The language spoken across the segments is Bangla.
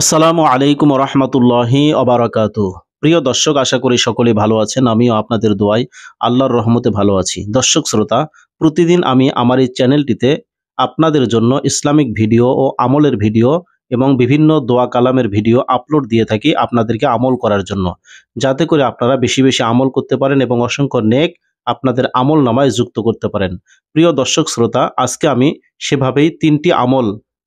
আসসালামু আলাইকুম রহমতুল্লাহি অবরাকাত প্রিয় দর্শক আশা করি সকলে ভালো আছেন আমিও আপনাদের দোয়াই আল্লাহর রহমতে ভালো আছি দর্শক শ্রোতা প্রতিদিন আমি আমার এই চ্যানেলটিতে আপনাদের জন্য ইসলামিক ভিডিও ও আমলের ভিডিও এবং বিভিন্ন দোয়া কালামের ভিডিও আপলোড দিয়ে থাকি আপনাদেরকে আমল করার জন্য যাতে করে আপনারা বেশি বেশি আমল করতে পারেন এবং অসংখ্য নেক আপনাদের আমল নামায় যুক্ত করতে পারেন প্রিয় দর্শক শ্রোতা আজকে আমি সেভাবেই তিনটি আমল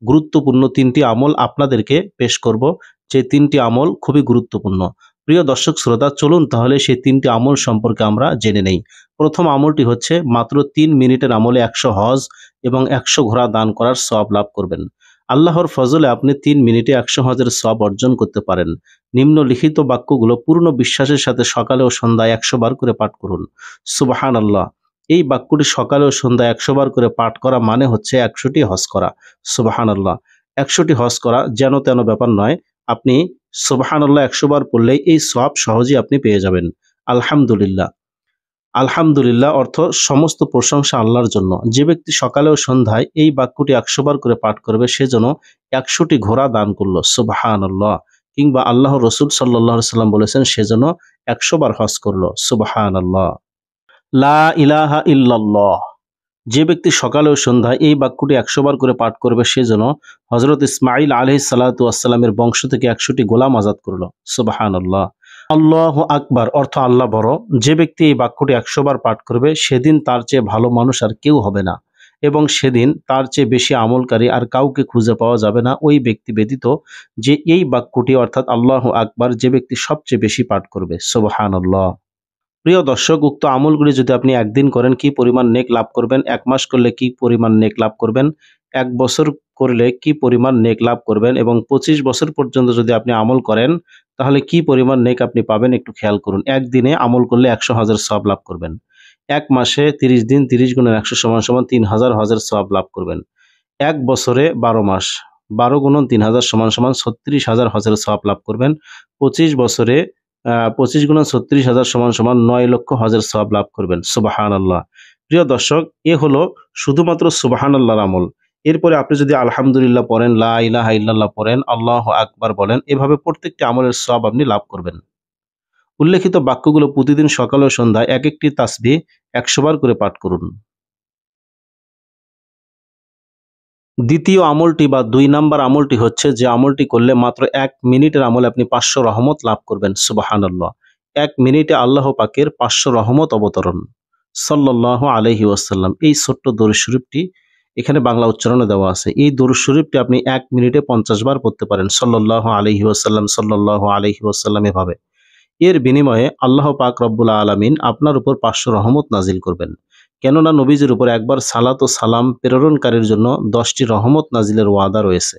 গুরুত্বপূর্ণ তিনটি আমল আপনাদেরকে পেশ করব যে তিনটি আমল খুবই গুরুত্বপূর্ণ প্রিয় দর্শক শ্রোতা চলুন তাহলে সেই তিনটি আমল সম্পর্কে আমরা জেনে নেই প্রথম আমলটি হচ্ছে মাত্র তিন মিনিটের আমলে একশো হজ এবং একশো ঘোড়া দান করার সব লাভ করবেন আল্লাহর ফজলে আপনি তিন মিনিটে একশো হজের সব অর্জন করতে পারেন নিম্নলিখিত বাক্যগুলো পূর্ণ বিশ্বাসের সাথে সকালে ও সন্ধ্যায় একশো বার করে পাঠ করুন সুবাহান আল্লাহ এই বাক্যটি সকালে ও সন্ধ্যা একশোবার করে পাঠ করা মানে হচ্ছে একশোটি হজ করা সুবাহানাল্লাহ একশোটি হজ করা যেন তেন ব্যাপার নয় আপনি একশো একশোবার পড়লে এই সব সহজেই আপনি পেয়ে যাবেন আলহামদুলিল্লাহ আলহামদুলিল্লাহ অর্থ সমস্ত প্রশংসা আল্লাহর জন্য যে ব্যক্তি সকালে ও সন্ধ্যায় এই বাক্যটি একশোবার করে পাঠ করবে সে যেন একশোটি ঘোড়া দান করলো সুবাহানাল্লাহ কিংবা আল্লাহ রসুল সাল্লাহ সাল্লাম বলেছেন সে যেন একশোবার হজ করলো সুবাহানাল্লাহ লা ইলাহা ইল্লাল্লাহ যে ব্যক্তি সকালে ও সন্ধ্যায় এই বাক্যটি একশো বার করে পাঠ করবে সে যেন হজরত ইসমাইল আলহ সালাতামের বংশ থেকে একশোটি গোলাম আজাদ করল সুবাহান আল্লাহ আল্লাহ আকবার অর্থ আল্লাহ বড় যে ব্যক্তি এই বাক্যটি একশোবার পাঠ করবে সেদিন তার চেয়ে ভালো মানুষ আর কেউ হবে না এবং সেদিন তার চেয়ে বেশি আমলকারী আর কাউকে খুঁজে পাওয়া যাবে না ওই ব্যক্তি ব্যতীত যে এই বাক্যটি অর্থাৎ আল্লাহ আকবার যে ব্যক্তি সবচেয়ে বেশি পাঠ করবে সুবাহান আল্লাহ প্রিয় দর্শক উক্ত আমলগুলি যদি আপনি একদিন করেন কি পরিমাণ নেক লাভ করবেন এক মাস করলে কি পরিমাণ নেক লাভ করবেন এক বছর করলে কি পরিমাণ নেক লাভ করবেন এবং ২৫ বছর পর্যন্ত যদি আপনি আমল করেন তাহলে কি পরিমাণ নেক আপনি পাবেন একটু খেয়াল করুন একদিনে আমল করলে একশো হাজার সব লাভ করবেন এক মাসে ৩০ দিন তিরিশ গুণের একশো সমান সমান তিন হাজার হাজার সব লাভ করবেন এক বছরে ১২ মাস বারো গুণন তিন হাজার সমান সমান ছত্রিশ হাজার হাজার সব লাভ করবেন ২৫ বছরে পঁচিশ গুণা ছত্রিশ হাজার সমান সমান নয় লক্ষ হজের সব লাভ করবেন সুবাহান আল্লাহ প্রিয় দর্শক এ হলো শুধুমাত্র সুবাহান আল্লাহর আমল এরপরে আপনি যদি আলহামদুলিল্লাহ পড়েন লা ইলাহ ইল্লাল্লাহ পড়েন আল্লাহ আকবার বলেন এভাবে প্রত্যেকটি আমলের সব আপনি লাভ করবেন উল্লেখিত বাক্যগুলো প্রতিদিন সকাল ও সন্ধ্যায় এক একটি তাসবি একশোবার করে পাঠ করুন দ্বিতীয় আমলটি বা দুই নাম্বার আমলটি হচ্ছে যে আমলটি করলে মাত্র এক মিনিটের আমলে আপনি পাঁচশো রহমত লাভ করবেন সুবাহানাল্লাহ এক মিনিটে আল্লাহ পাকের পাঁচশো রহমত অবতরণ সাল্লাহ আলহি ওয়াসাল্লাম এই ছোট্ট দরুদ শরীফটি এখানে বাংলা উচ্চারণে দেওয়া আছে এই দরুদ শরীফটি আপনি এক মিনিটে পঞ্চাশ বার পড়তে পারেন সাল্লাহ আলহি ওয়াসাল্লাম সাল্লাহ আলহি ওয়াসাল্লাম এভাবে এর বিনিময়ে আল্লাহ পাক রব্বুল্লা আলমিন আপনার উপর পাঁচশো রহমত নাজিল করবেন কেননা নবীজির উপর একবার সালাত ও সালাম প্রেরণকারীর জন্য দশটি রহমত নাজিলের ওয়াদা রয়েছে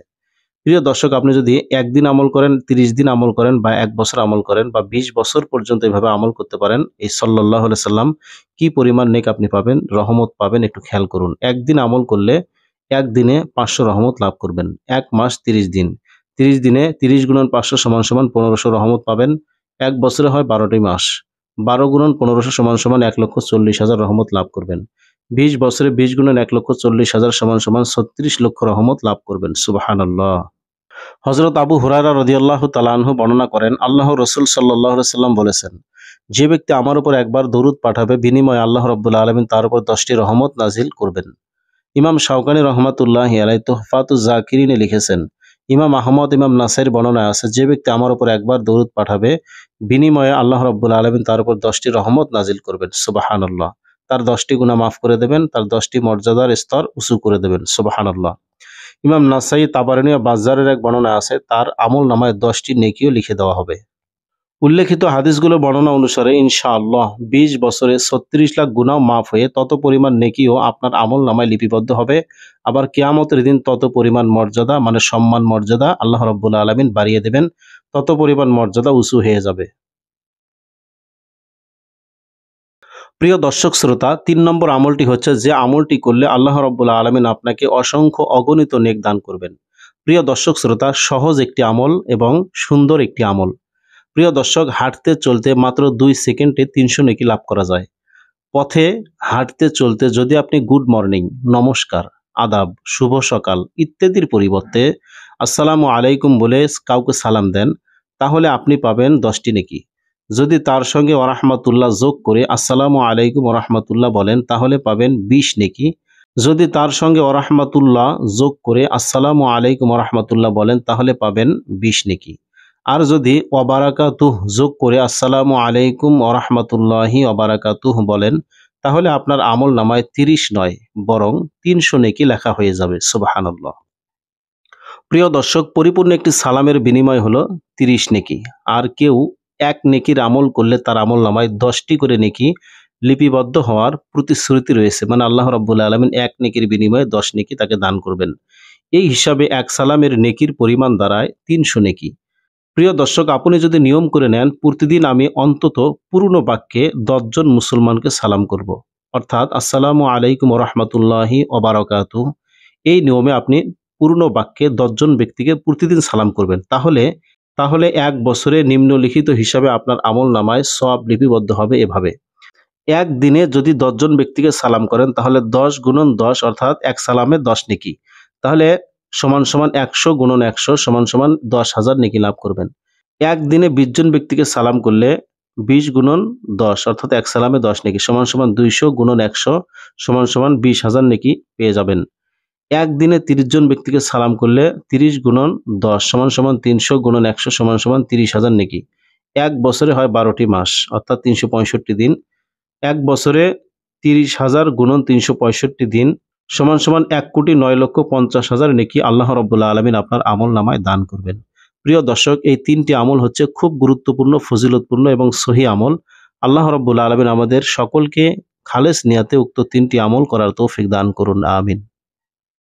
প্রিয় দর্শক আপনি যদি একদিন আমল করেন ৩০ দিন আমল করেন বা এক বছর আমল করেন বা ২০ বছর পর্যন্ত এভাবে আমল করতে পারেন এই সল্লাহ সাল্লাম কি পরিমাণ নেক আপনি পাবেন রহমত পাবেন একটু খেয়াল করুন একদিন আমল করলে একদিনে পাঁচশো রহমত লাভ করবেন এক মাস ৩০ দিন ৩০ দিনে ৩০ গুণন পাঁচশো সমান সমান পনেরোশো রহমত পাবেন এক বছরে হয় বারোটি মাস বারো গুণন পনেরোশো সমান সমান এক লক্ষ চল্লিশ হাজার রহমত লাভ করবেন বিশ বছরে বিশ গুণন এক লক্ষ চল্লিশ হাজার সমান সমান ছত্রিশ লক্ষ রহমত লাভ করবেন সুবাহান্লাহ হজরত আবু হুরারা রদিয়াল্লাহ তালাহু বর্ণনা করেন আল্লাহ রসুল সাল্লাহ সাল্লাম বলেছেন যে ব্যক্তি আমার উপর একবার দরুদ পাঠাবে বিনিময় আল্লাহ রব্বুল্লা আলমিন তার উপর দশটি রহমত নাজিল করবেন ইমাম শাওকানি রহমাতুল্লাহ আলাই তোহফাতুজ জাকিরিনে লিখেছেন ইমাম আহমদ ইমাম নাসের বর্ণনায় আছে যে ব্যক্তি আমার উপর একবার দৌরুদ পাঠাবে বিনিময়ে আল্লাহ রব্বুল আলমিন তার উপর দশটি রহমত নাজিল করবেন সুবাহান আল্লাহ তার দশটি গুণা মাফ করে দেবেন তার দশটি মর্যাদার স্তর উঁচু করে দেবেন সুবাহান আল্লাহ ইমাম নাসাই তাবারণীয় বাজারের এক বর্ণনা আছে তার আমল নামায় দশটি নেকিও লিখে দেওয়া হবে উল্লেখিত হাদিসগুলো বর্ণনা অনুসারে ইনশাআল্লাহ বিশ বছরে ছত্রিশ লাখ গুণাও মাফ হয়ে তত পরিমাণ নেকিও আপনার আমল নামায় লিপিবদ্ধ হবে আবার কেয়ামতের দিন তত পরিমাণ মর্যাদা মানে সম্মান মর্যাদা আল্লাহ রব্বুল্লা আলমিন বাড়িয়ে দেবেন তত পরিমাণ মর্যাদা উঁচু হয়ে যাবে প্রিয় দর্শক শ্রোতা তিন নম্বর আমলটি হচ্ছে যে আমলটি করলে আল্লাহ রব্বুল্লা আলমিন আপনাকে অসংখ্য অগণিত নেক দান করবেন প্রিয় দর্শক শ্রোতা সহজ একটি আমল এবং সুন্দর একটি আমল প্রিয় দর্শক হাঁটতে চলতে মাত্র দুই সেকেন্ডে তিনশো নেকি লাভ করা যায় পথে হাঁটতে চলতে যদি আপনি গুড মর্নিং নমস্কার আদাব শুভ সকাল ইত্যাদির পরিবর্তে আসসালামু আলাইকুম বলে কাউকে সালাম দেন তাহলে আপনি পাবেন দশটি নেকি যদি তার সঙ্গে ওরহমতুল্লাহ যোগ করে আসসালামু আলাইকুম ওরহমতুল্লাহ বলেন তাহলে পাবেন বিশ নেকি যদি তার সঙ্গে ওরহমতুল্লাহ যোগ করে আসসালাম আলাইকুম ওরহমতুল্লাহ বলেন তাহলে পাবেন বিশ নেকি আর যদি অবারাকাতুহ যোগ করে আসসালামু আলাইকুম ওরহমতুল্লাহি অবারাকাতুহ বলেন তাহলে আপনার আমল নামায় তিরিশ নয় বরং তিনশো নেকি লেখা হয়ে যাবে সুবাহানুল্লাহ প্রিয় দর্শক পরিপূর্ণ একটি সালামের বিনিময় হলো তিরিশ নেকি আর কেউ এক নেকির আমল করলে তার আমল নামায় দশটি করে নেকি লিপিবদ্ধ হওয়ার প্রতিশ্রুতি রয়েছে মানে আল্লাহ রব্বুল আলমিন এক নেকির বিনিময়ে দশ নেকি তাকে দান করবেন এই হিসাবে এক সালামের নেকির পরিমাণ দাঁড়ায় তিনশো নেকি প্রিয় দর্শক আপনি যদি নিয়ম করে নেন প্রতিদিন আমি অন্তত পুরনো বাক্যে দশজন মুসলমানকে সালাম করব। অর্থাৎ আসসালামু আলাইকুম রহমতুল্লাহি ওবারকাতু এই নিয়মে আপনি পুরনো বাক্যে দশজন ব্যক্তিকে প্রতিদিন সালাম করবেন তাহলে তাহলে এক বছরে নিম্নলিখিত হিসাবে আপনার আমল নামায় সব লিপিবদ্ধ হবে এভাবে এক দিনে যদি দশজন ব্যক্তিকে সালাম করেন তাহলে দশ গুণন দশ অর্থাৎ এক সালামে দশ নেকি তাহলে সমান সমান একশো গুণন একশো সমান সমান দশ হাজার নেকি লাভ করবেন একদিনে বিশজন ব্যক্তিকে সালাম করলে বিশ গুণন দশ অর্থাৎ এক সালামে দশ নেকি সমান সমান দুইশো গুণন একশো সমান সমান বিশ হাজার নেকি পেয়ে যাবেন একদিনে তিরিশ জন ব্যক্তিকে সালাম করলে তিরিশ গুণন দশ সমান সমান তিনশো গুণন একশো সমান সমান তিরিশ হাজার নেকি এক বছরে হয় বারোটি মাস অর্থাৎ তিনশো পঁয়ষট্টি দিন এক বছরে তিরিশ হাজার গুণন তিনশো পঁয়ষট্টি দিন সমান সমান এক কোটি নয় লক্ষ পঞ্চাশ হাজার নেকি আল্লাহ রব্বুল্লা আলমিন আপনার আমল নামায় দান করবেন প্রিয় দর্শক এই তিনটি আমল হচ্ছে খুব গুরুত্বপূর্ণ ফজিলতপূর্ণ এবং সহি আমল আল্লাহ রব্বুল্লাহ আলমিন আমাদের সকলকে খালেস নিয়াতে উক্ত তিনটি আমল করার তৌফিক দান করুন আমিন